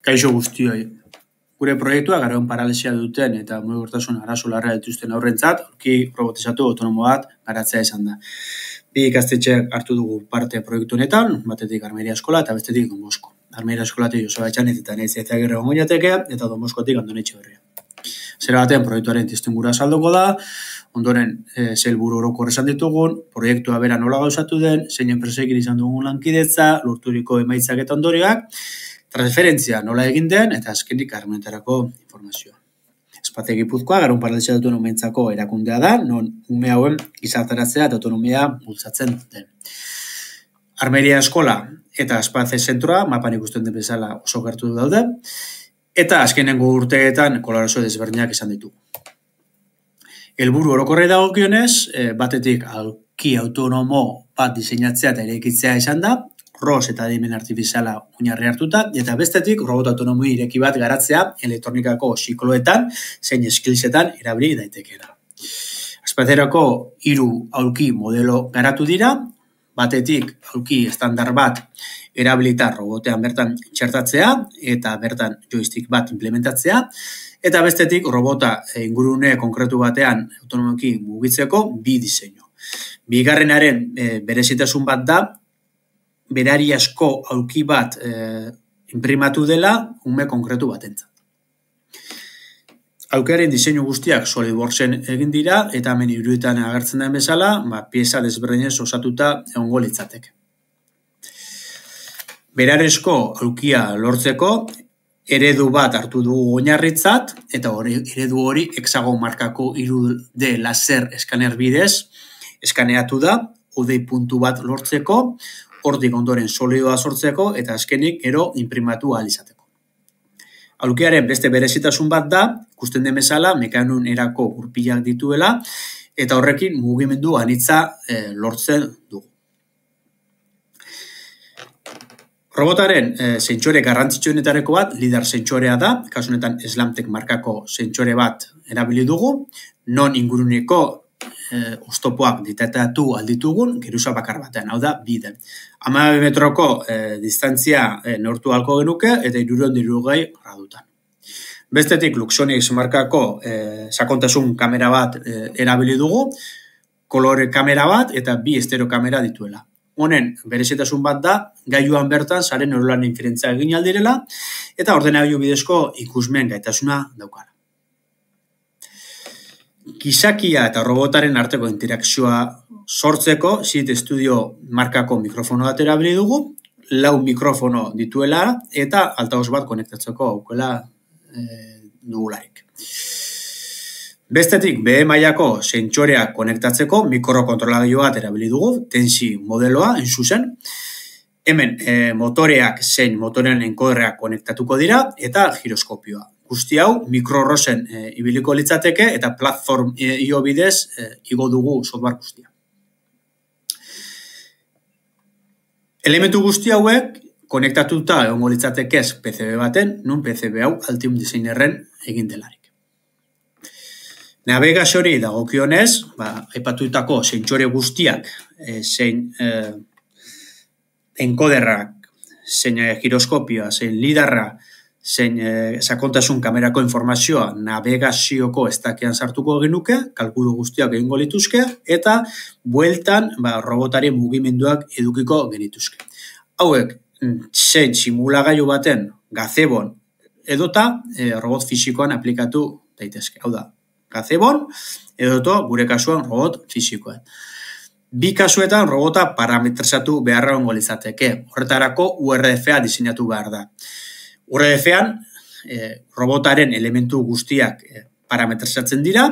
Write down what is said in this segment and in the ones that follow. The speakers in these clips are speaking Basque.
Kaixo guztioi. Gure proiektua garaun paralesia duten eta mugurtasun arazo larra dituzten aurrentzat, orki robotizatu autonomo bat garatzea esan da. Bi ikastetxe hartu dugu parte proiektu honetan, batetik Armeria Eskola eta bestetik Gombosko. Armeria Eskolati Josua Etxanet eta nahi zeitza gero eta Donboskotik andonetxe berria. Zer batean proiektuaren tiztengura saldoko da, ondoren e, orokor esan ditugun, proiektua bera nola gauzatu den, zein enpresekin izan dugun lankidetza, lorturiko emaitzak eta ondoriak, transferentzia nola egin den eta azkenik armenetarako informazioa. Espatia Gipuzkoa garun paralizia autonomentzako erakundea da, non ume hauen gizartaratzea eta autonomia bultzatzen den. Armeria Eskola eta Espatze Zentroa mapan ikusten den bezala oso gertu daude, eta azkenengo urteetan kolorazio desberdinak izan ditu. Elburu orokorre dagokionez, eh, batetik alki autonomo bat diseinatzea eta ere izan da, ROS eta dimen artifiziala unarri hartuta, eta bestetik robot autonomo ireki bat garatzea elektronikako sikloetan, zein eskilizetan erabili daitekera. Azpaterako hiru aulki modelo garatu dira, batetik aulki estandar bat erabilita robotean bertan txertatzea eta bertan joystick bat implementatzea, eta bestetik robota ingurune konkretu batean autonomoki mugitzeko bi diseinu. Bigarrenaren e, berezitasun bat da, berari asko auki bat e, eh, imprimatu dela ume konkretu batentza. Aukaren diseinu guztiak SolidWorksen egin dira eta hemen iruetan agertzen den bezala, ba, pieza desberdinez osatuta egongo litzatek. Berarezko aukia lortzeko, eredu bat hartu dugu oinarritzat eta hori eredu hori hexagon markako 3 laser eskaner bidez eskaneatu da udei puntu bat lortzeko, hortik ondoren solidoa sortzeko eta azkenik ero imprimatu ahal izateko. Alukiaren beste berezitasun bat da, ikusten den bezala mekanun erako urpilak dituela eta horrekin mugimendu anitza eh, lortzen dugu. Robotaren e, eh, zentsore bat, lidar zentsorea da, kasunetan eslantek markako zentsore bat erabili dugu, non inguruneko Eh, ostopoak ditatatu alditugun, geruza bakar batean, hau da, bide. Hama metroko eh, distantzia eh, nortu halko genuke, eta iruron diru gai Bestetik, Luxonix markako sakontasun kamera bat erabili dugu, kolore kamera bat eta bi estero kamera dituela. Honen, berezitasun bat da, gaiuan bertan, saren orlan inferentza egin aldirela, eta ordena bidezko ikusmen gaitasuna daukara gizakia eta robotaren arteko interakzioa sortzeko, zit estudio markako mikrofono bat dugu, lau mikrofono dituela eta alta bat konektatzeko aukela eh, e, dugulaik. Bestetik, behe mailako konektatzeko mikrokontrolagio bat erabili dugu, tensi modeloa, enzuzen. Hemen, eh, motoreak zein motoren enkoderreak konektatuko dira eta giroskopioa guzti hau mikrorosen e, ibiliko litzateke eta platform e, bidez e, igo dugu software guztia. Elementu guzti hauek konektatuta egongo litzateke PCB baten, nun PCB hau Altium Designerren egin delarik. Navegazioari dagokionez, ba aipatutako sentsore guztiak, e, zein e, enkoderrak, zein giroskopioa, zein lidarra, zein eh, sakontasun kamerako informazioa navegazioko estakian sartuko genuke, kalkulu guztiak egingo lituzke, eta bueltan ba, robotari mugimenduak edukiko genituzke. Hauek, mm, zein simulagailu baten gazebon edota eh, robot fisikoan aplikatu daitezke. Hau da, gazebon edoto, gure kasuan robot fisikoan. Bi kasuetan robota parametrizatu beharra ongo litzateke. Horretarako URF-a diseinatu behar da. Horre e, robotaren elementu guztiak e, dira,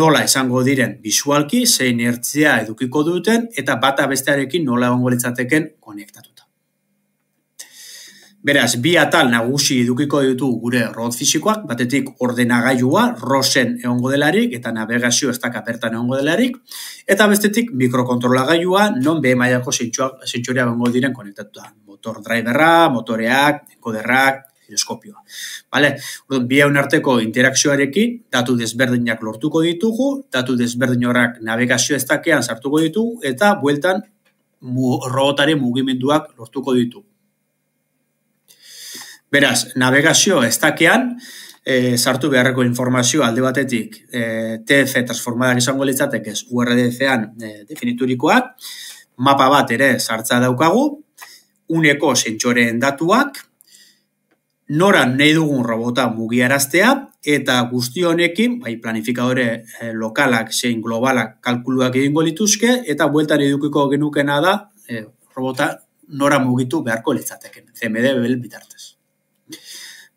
nola esango diren bisualki, zein ertzea edukiko duten, eta bata bestearekin nola egon konektatuta. Beraz, bi atal nagusi edukiko ditu gure robot fisikoak, batetik ordenagailua rosen egongo delarik eta navegazio ez dakar egongo delarik, eta bestetik mikrokontrolagailua non be mailako sentsoria egongo diren konektatuta. Motor driverra, motoreak, koderrak, giroskopioa. Vale? Orduan, bi hon arteko interakzioarekin datu desberdinak lortuko ditugu, datu desberdinorak navegazio ez dakean sartuko ditugu eta bueltan mu, robotaren mugimenduak lortuko ditugu. Beraz, navegazio estakean, e, sartu beharreko informazio alde batetik, e, eh, TF transformadak izango litzatek ez URDF-an eh, definiturikoak, mapa bat ere sartza daukagu, uneko zentxoren datuak, noran nahi dugun robota mugiaraztea, eta guzti honekin, bai planifikadore lokalak, zein globalak kalkuluak egingo lituzke eta bueltan edukiko genukena da robota nora mugitu beharko litzateken, CMD bitartez.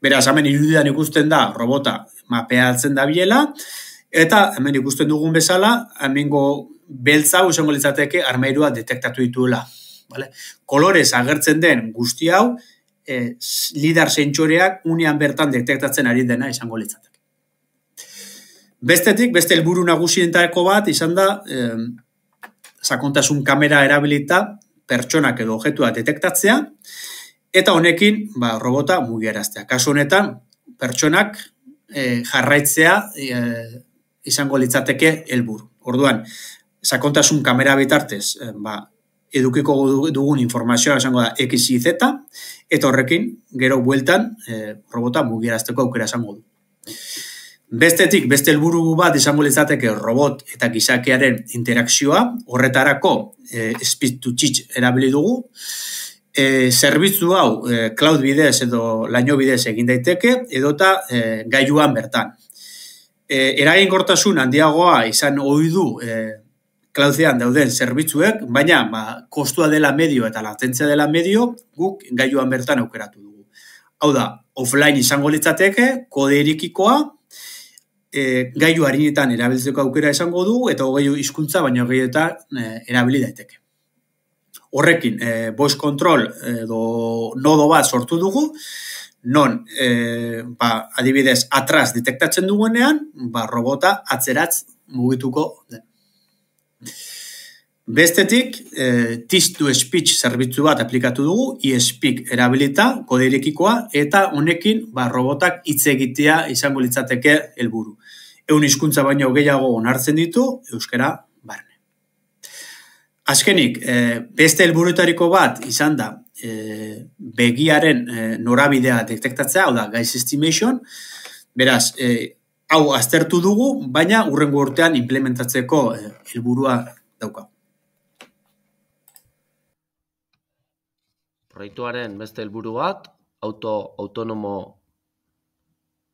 Beraz, hemen irudian ikusten da robota mapeatzen da biela, eta hemen ikusten dugun bezala, hemengo beltza usengo litzateke armairua detektatu dituela. Vale? Kolorez agertzen den guzti hau, e, lidar zentxoreak unian bertan detektatzen ari dena izango litzateke. Bestetik, beste helburu nagusientareko bat, izan da, e, sakontasun kamera erabilita pertsonak edo objetua detektatzea, eta honekin ba, robota mugiaraztea. Kasu honetan, pertsonak e, jarraitzea e, izango litzateke helburu. Orduan, sakontasun kamera bitartez, e, ba, edukiko dugun informazioa izango da XYZ, eta horrekin, gero bueltan, e, robota mugiarazteko aukera izango du. Bestetik, beste helburu bat izango litzateke robot eta gizakearen interakzioa, horretarako e, speed erabili dugu, e, zerbitzu hau e, cloud bidez edo laino bidez egin daiteke edota e, gailuan bertan. E, eraginkortasun handiagoa izan ohi du e, dauden zerbitzuek, baina ba, kostua dela medio eta latentzia dela medio guk gailuan bertan aukeratu dugu. Hau da, offline izango litzateke, kode erikikoa, e, gailu harinetan erabiltzeko aukera izango du eta hogei hizkuntza baina hogeietan e, erabili daiteke. Horrekin, e, voice control edo nodo bat sortu dugu, non, e, ba, adibidez, atraz detektatzen duguenean, ba, robota atzeratz mugituko. Bestetik, e, eh, tiz du speech zerbitzu bat aplikatu dugu, e-speak erabilita, koderekikoa, eta honekin, ba, robotak hitz egitea izango litzateke helburu. Eun hizkuntza baino gehiago onartzen ditu, euskara Azkenik, eh, beste helburutariko bat izan da eh, begiaren eh, norabidea detektatzea, hau da, guys estimation, beraz, hau aztertu dugu, baina urrengo urtean implementatzeko helburua dauka. Proiektuaren beste helburu bat, auto autonomo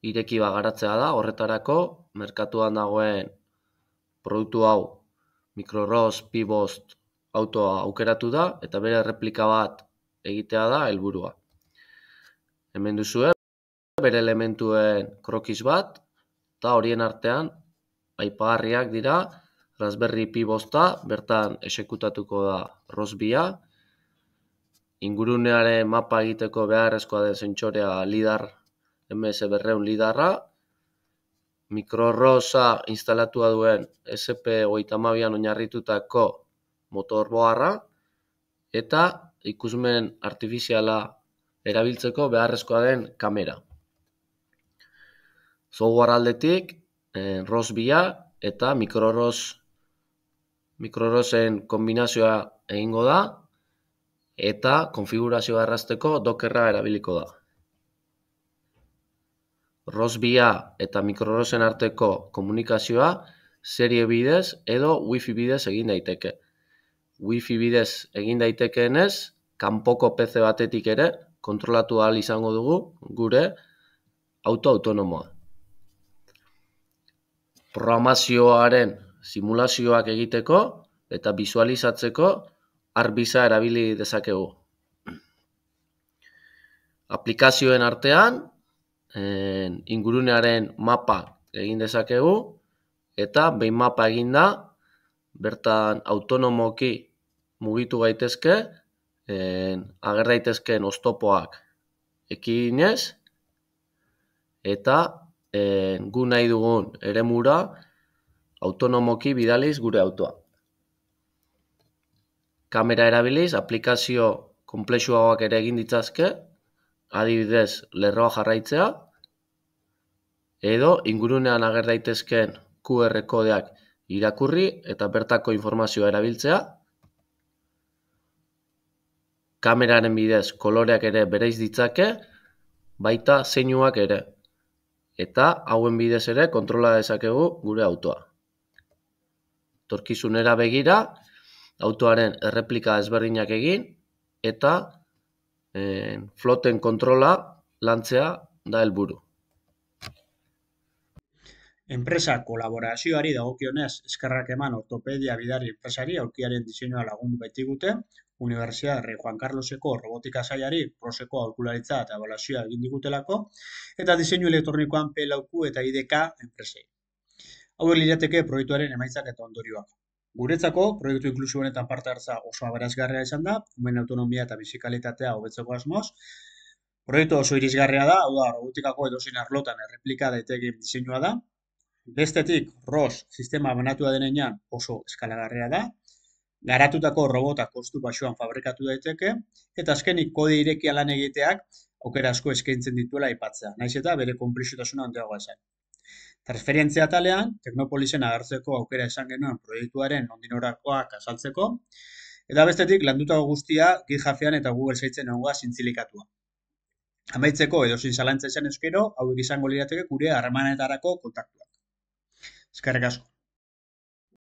irekiba garatzea da, horretarako, merkatuan dagoen produktu hau, mikroroz, pibost, autoa aukeratu da eta bere replika bat egitea da helburua. Hemen duzu eh, bere elementuen krokis bat eta horien artean aipagarriak dira Raspberry Pi bosta, bertan esekutatuko da Rosbia, ingurunearen mapa egiteko beharrezkoa den sentsorea lidar, MS berreun lidarra, mikrorosa instalatua duen SP-8 oinarritutako motor boharra, eta ikusmen artifiziala erabiltzeko beharrezkoa den kamera. Zoguar aldetik, eh, roz bia eta mikroroz, mikrorozen kombinazioa egingo da, eta konfigurazioa errazteko dokerra erabiliko da. Roz bia eta mikrorozen arteko komunikazioa, serie bidez edo wifi bidez egin daiteke wifi bidez egin daitekeenez, kanpoko PC batetik ere kontrolatu ahal izango dugu gure auto autonomoa. Programazioaren simulazioak egiteko eta bizualizatzeko arbiza erabili dezakegu. Aplikazioen artean, en, eh, ingurunearen mapa egin dezakegu, eta behin mapa eginda, bertan autonomoki mugitu gaitezke, en, ager oztopoak ekinez, eta en, gu nahi dugun eremura autonomoki bidaliz gure autoa. Kamera erabiliz, aplikazio konplexuagoak ere egin ditzazke, adibidez lerroa jarraitzea, edo ingurunean ager daitezkeen QR kodeak irakurri eta bertako informazioa erabiltzea. Kameraren bidez koloreak ere bereiz ditzake, baita zeinuak ere. Eta hauen bidez ere kontrola dezakegu gure autoa. Torkizunera begira, autoaren erreplika ezberdinak egin eta eh, floten kontrola lantzea da helburu. Enpresa kolaborazioari dagokionez eskerrak eman ortopedia bidari enpresari aurkiaren diseinua lagundu baitigute, Universidad Rey Juan Carloseko robotika zaiari proseko aurkularitza eta abalazioa egin digutelako, eta diseinu elektronikoan PLQ eta IDK enpresei. Hau lirateke proiektuaren emaitzak eta ondorioak. Guretzako, proiektu inklusio honetan parte hartza oso aberazgarria izan da, umen autonomia eta bizikalitatea hobetzeko asmoz, Proiektu oso irizgarria da, hau da, robotikako edozein arlotan erreplika daitekin diseinua da, Bestetik, ROS sistema banatua denean oso eskalagarria da, garatutako robotak kostu basuan fabrikatu daiteke, eta azkenik kode irekia lan egiteak okera asko eskaintzen dituela aipatzea, naiz eta bere konplizitasuna handiago esan. Transferentzia talean, Teknopolisen agertzeko aukera esan genuen proiektuaren ondinorakoak asaltzeko, eta bestetik landutako guztia GitHubian eta Google Saitzen egon zintzilikatua. Amaitzeko edozin zalantza esan euskero, hau izango lirateke gure harremanetarako kontaktua. cargas